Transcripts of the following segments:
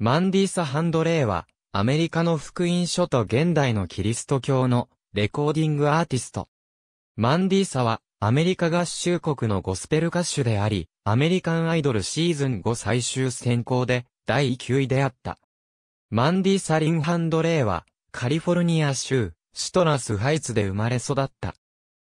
マンディサ・ハンドレーは、アメリカの福音書と現代のキリスト教のレコーディングアーティスト。マンディーサは、アメリカ合衆国のゴスペル歌手であり、アメリカンアイドルシーズン5最終選考で、第9位であった。マンディーサ・リンハンドレーは、カリフォルニア州、シトラスハイツで生まれ育った。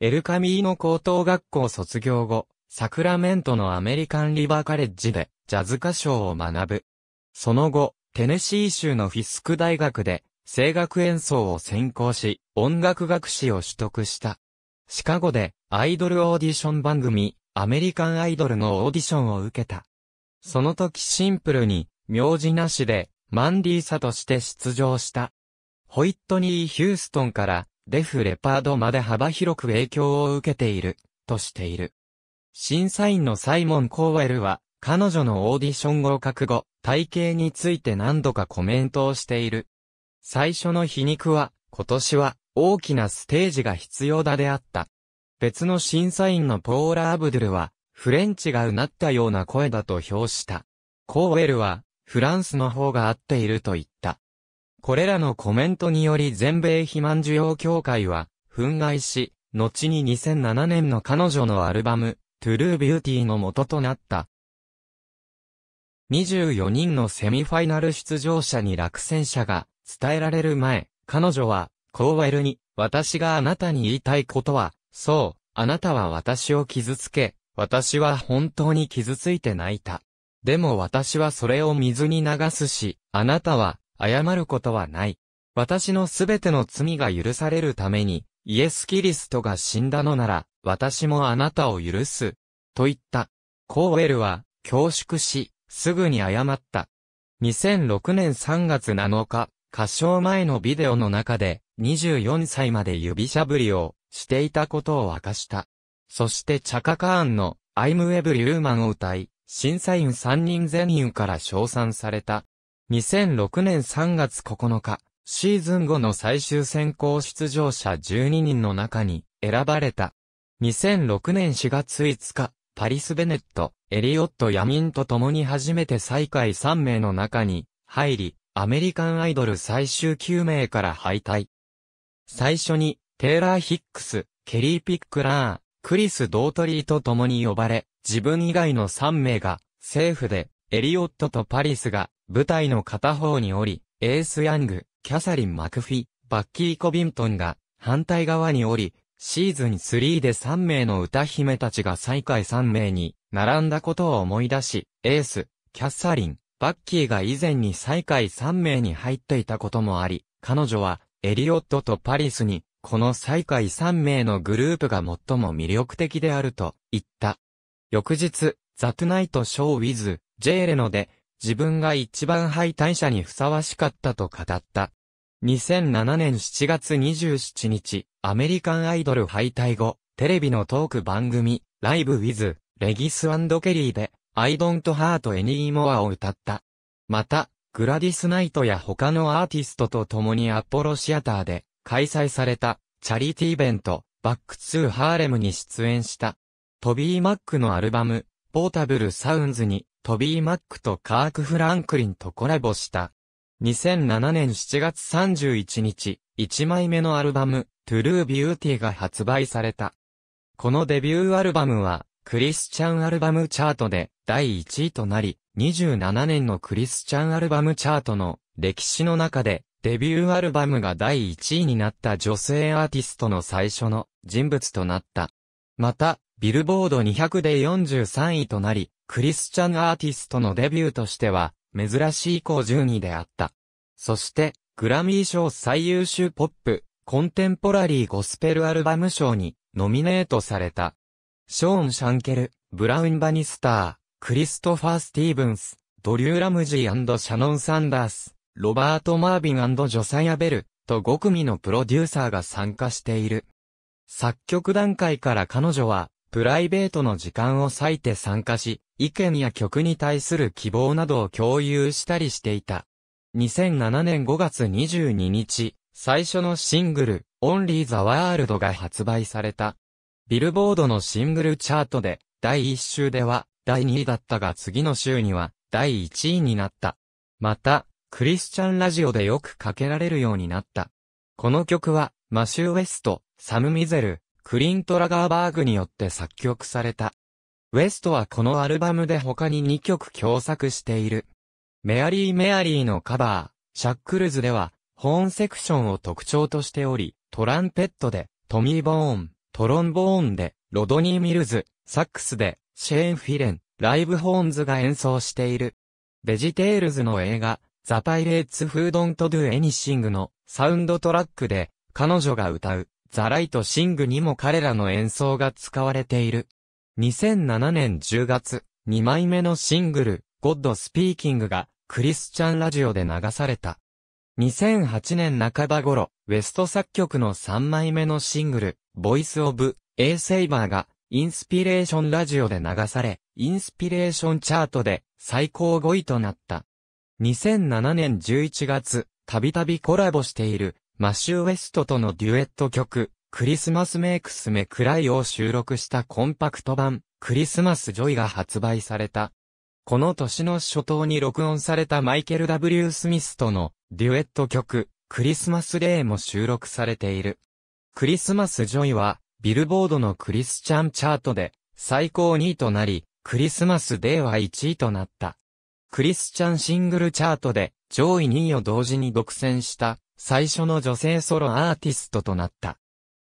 エルカミーノ高等学校卒業後、サクラメントのアメリカンリバーカレッジで、ジャズ歌唱を学ぶ。その後、テネシー州のフィスク大学で、声楽演奏を専攻し、音楽学士を取得した。シカゴで、アイドルオーディション番組、アメリカンアイドルのオーディションを受けた。その時シンプルに、名字なしで、マンディーサとして出場した。ホイットニー・ヒューストンから、デフ・レパードまで幅広く影響を受けている、としている。審査員のサイモン・コーウェルは、彼女のオーディション合格後、体型について何度かコメントをしている。最初の皮肉は、今年は大きなステージが必要だであった。別の審査員のポーラ・アブドゥルは、フレンチがうなったような声だと評した。コーウェルは、フランスの方が合っていると言った。これらのコメントにより全米肥満需要協会は、憤慨し、後に2007年の彼女のアルバム、トゥルービューティーの元となった、24人のセミファイナル出場者に落選者が伝えられる前、彼女は、コーウェルに、私があなたに言いたいことは、そう、あなたは私を傷つけ、私は本当に傷ついて泣いた。でも私はそれを水に流すし、あなたは、謝ることはない。私のすべての罪が許されるために、イエス・キリストが死んだのなら、私もあなたを許す。と言った。コーウェルは、恐縮し、すぐに謝った。2006年3月7日、歌唱前のビデオの中で、24歳まで指しゃぶりをしていたことを明かした。そしてチャカカーンのアイムウェブ・ y ーマンを歌い、審査員3人全員から称賛された。2006年3月9日、シーズン後の最終選考出場者12人の中に選ばれた。2006年4月5日、パリス・ベネット、エリオット・ヤミンと共に初めて最下位3名の中に入り、アメリカンアイドル最終9名から敗退。最初に、テイラー・ヒックス、ケリー・ピックラー、クリス・ドートリーと共に呼ばれ、自分以外の3名が、政府で、エリオットとパリスが、舞台の片方におり、エース・ヤング、キャサリン・マクフィ、バッキー・コビントンが、反対側におり、シーズン3で3名の歌姫たちが最下位3名に並んだことを思い出し、エース、キャッサリン、バッキーが以前に最下位3名に入っていたこともあり、彼女は、エリオットとパリスに、この最下位3名のグループが最も魅力的であると言った。翌日、ザ・トゥナイト・ショー・ウィズ・ジェーレノで、自分が一番敗退者にふさわしかったと語った。2007年7月27日、アメリカンアイドル敗退後、テレビのトーク番組、ライブ・ウィズ・レギスケリーで、I don't h ート・エ t anymore を歌った。また、グラディス・ナイトや他のアーティストと共にアポロシアターで開催されたチャリティーイベント、バックツーハーレムに出演した。トビー・マックのアルバム、ポータブル・サウンズにトビー・マックとカーク・フランクリンとコラボした。2007年7月31日、1枚目のアルバム、トゥルー・ビューティーが発売された。このデビューアルバムは、クリスチャンアルバムチャートで第1位となり、27年のクリスチャンアルバムチャートの歴史の中でデビューアルバムが第1位になった女性アーティストの最初の人物となった。また、ビルボード200で43位となり、クリスチャンアーティストのデビューとしては、珍しい高順位であった。そして、グラミー賞最優秀ポップ、コンテンポラリーゴスペルアルバム賞にノミネートされた。ショーン・シャンケル、ブラウン・バニスター、クリストファー・スティーブンス、ドリュー・ラムジーシャノン・サンダース、ロバート・マービンジョサイア・ベル、と5組のプロデューサーが参加している。作曲段階から彼女は、プライベートの時間を割いて参加し、意見や曲に対する希望などを共有したりしていた。2007年5月22日、最初のシングル、Only the World が発売された。ビルボードのシングルチャートで、第1週では第2位だったが次の週には第1位になった。また、クリスチャンラジオでよくかけられるようになった。この曲は、マシュー・ウェスト、サム・ミゼル、クリント・ラガーバーグによって作曲された。ウェストはこのアルバムで他に2曲共作している。メアリー・メアリーのカバー、シャックルズでは、ホーンセクションを特徴としており、トランペットで、トミー・ボーン、トロンボーンで、ロドニー・ミルズ、サックスで、シェーン・フィレン、ライブ・ホーンズが演奏している。ベジテールズの映画、ザ・パイレーツ・フードン・ト・ドゥ・エニシングのサウンドトラックで、彼女が歌う、ザ・ライト・シングにも彼らの演奏が使われている。2007年10月、2枚目のシングル、ゴッド・スピーキングが、クリスチャンラジオで流された。2008年半ば頃、ウェスト作曲の3枚目のシングル、ボイスオブ、エイ・セイバーが、インスピレーションラジオで流され、インスピレーションチャートで最高5位となった。2007年11月、たびたびコラボしている、マシュー・ウェストとのデュエット曲、クリスマスメイクスメクライを収録したコンパクト版、クリスマスジョイが発売された。この年の初頭に録音されたマイケル・ W・ スミスとのデュエット曲、クリスマスデーも収録されている。クリスマスジョイは、ビルボードのクリスチャンチャートで、最高2位となり、クリスマスデーは1位となった。クリスチャンシングルチャートで、上位2位を同時に独占した、最初の女性ソロアーティストとなった。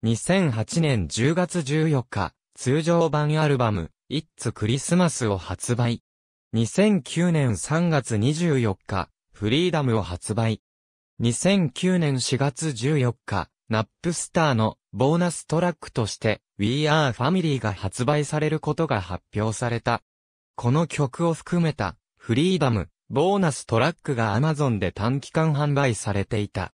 2008年10月14日、通常版アルバム、It's Christmas を発売。2009年3月24日、フリーダムを発売。2009年4月14日、ナップスターのボーナストラックとして We Are Family が発売されることが発表された。この曲を含めたフリーダムボーナストラックが Amazon で短期間販売されていた。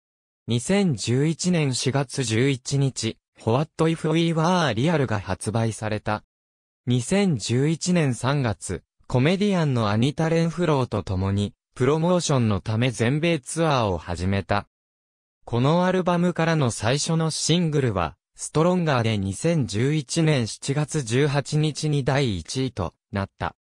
2011年4月11日、What If We Were Real が発売された。2011年3月、コメディアンのアニタ・レンフローと共に、プロモーションのため全米ツアーを始めた。このアルバムからの最初のシングルは、ストロンガーで2011年7月18日に第1位となった。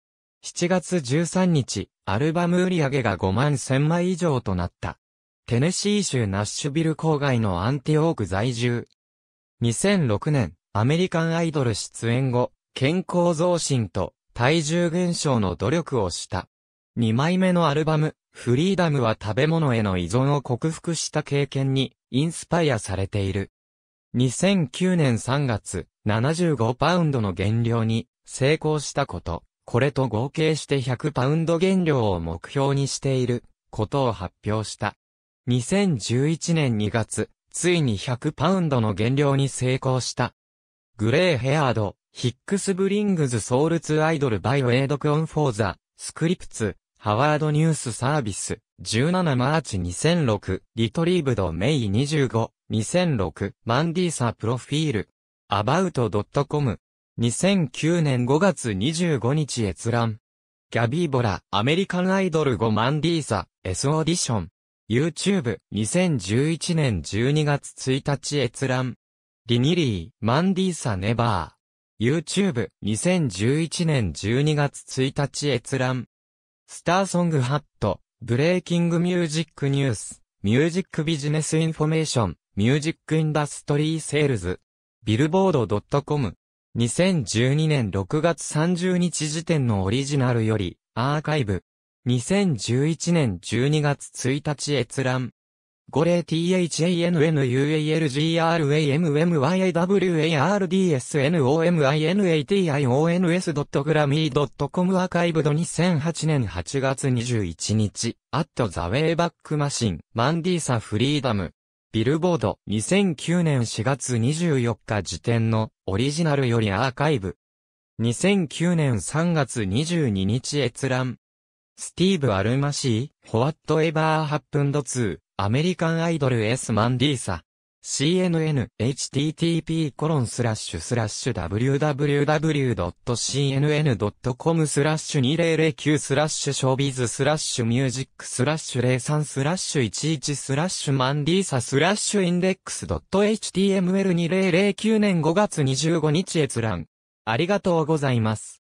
7月13日、アルバム売り上げが5万1000枚以上となった。テネシー州ナッシュビル郊外のアンティオーク在住。2006年、アメリカンアイドル出演後、健康増進と体重減少の努力をした。2枚目のアルバム、フリーダムは食べ物への依存を克服した経験に、インスパイアされている。2009年3月、75パウンドの減量に成功したこと、これと合計して100パウンド減量を目標にしていることを発表した。2011年2月、ついに100パウンドの減量に成功した。グレーヘアード、ヒックスブリングズソウルツアイドルバイウェイドクオンフォーザ、スクリプツ、ハワードニュースサービス、17マーチ2006、リトリーブドメイ25、2006、マンディーサプロフィール、about.com、2009年5月25日閲覧。ギャビーボラ、アメリカンアイドル5マンディーサ、S オーディション。YouTube、2011年12月1日閲覧。リニリー、マンディーサネバー。YouTube、2011年12月1日閲覧。スターソングハット、ブレイキングミュージックニュース、ミュージックビジネスインフォメーション、ミュージックインダストリーセールズ、ビルボード .com、2012年6月30日時点のオリジナルより、アーカイブ、2011年12月1日閲覧、5 0 t h a n u n u a l g r a m m y w a w a r d s n o m i n a t i o n s c o m アーカイブド2008年8月21日、アットザウェイバックマシン、マンディーサフリーダム。ビルボード2009年4月24日時点のオリジナルよりアーカイブ。2009年3月22日閲覧。スティーブ・アルマシー、ホワット・エバー・ハップンド・ツー、アメリカン・アイドル・エス・マンディーサ。CNN、http コロンスラッシュスラッシュ www.cnn.com スラッシュ2009スラッシュショービズスラッシュミュージックスラッシュ03スラッシュ11スラッシュマンディーサスラッシュインデックス .html2009 年5月25日閲覧。ありがとうございます。